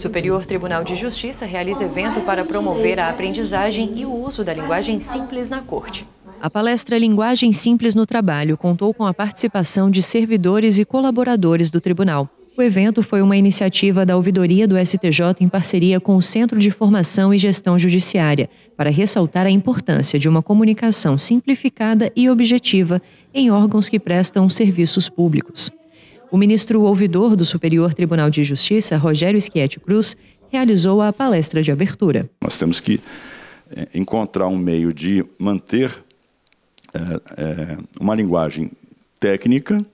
Superior Tribunal de Justiça realiza evento para promover a aprendizagem e o uso da linguagem simples na corte. A palestra Linguagem Simples no Trabalho contou com a participação de servidores e colaboradores do tribunal. O evento foi uma iniciativa da ouvidoria do STJ em parceria com o Centro de Formação e Gestão Judiciária, para ressaltar a importância de uma comunicação simplificada e objetiva em órgãos que prestam serviços públicos. O ministro ouvidor do Superior Tribunal de Justiça, Rogério Schietti Cruz, realizou a palestra de abertura. Nós temos que eh, encontrar um meio de manter é, é, uma linguagem técnica,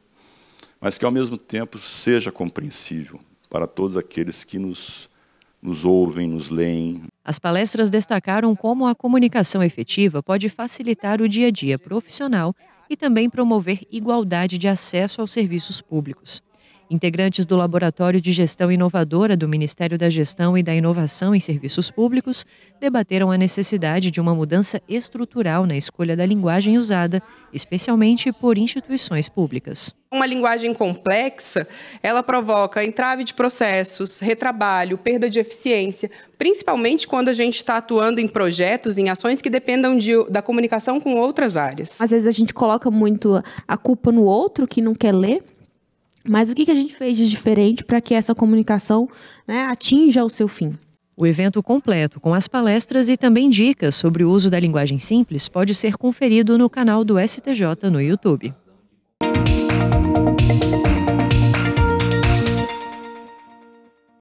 mas que ao mesmo tempo seja compreensível para todos aqueles que nos, nos ouvem, nos leem. As palestras destacaram como a comunicação efetiva pode facilitar o dia a dia profissional e também promover igualdade de acesso aos serviços públicos. Integrantes do Laboratório de Gestão Inovadora do Ministério da Gestão e da Inovação em Serviços Públicos debateram a necessidade de uma mudança estrutural na escolha da linguagem usada, especialmente por instituições públicas. Uma linguagem complexa, ela provoca entrave de processos, retrabalho, perda de eficiência, principalmente quando a gente está atuando em projetos, em ações que dependam de, da comunicação com outras áreas. Às vezes a gente coloca muito a culpa no outro que não quer ler, mas o que, que a gente fez de diferente para que essa comunicação né, atinja o seu fim? O evento completo, com as palestras e também dicas sobre o uso da linguagem simples, pode ser conferido no canal do STJ no YouTube.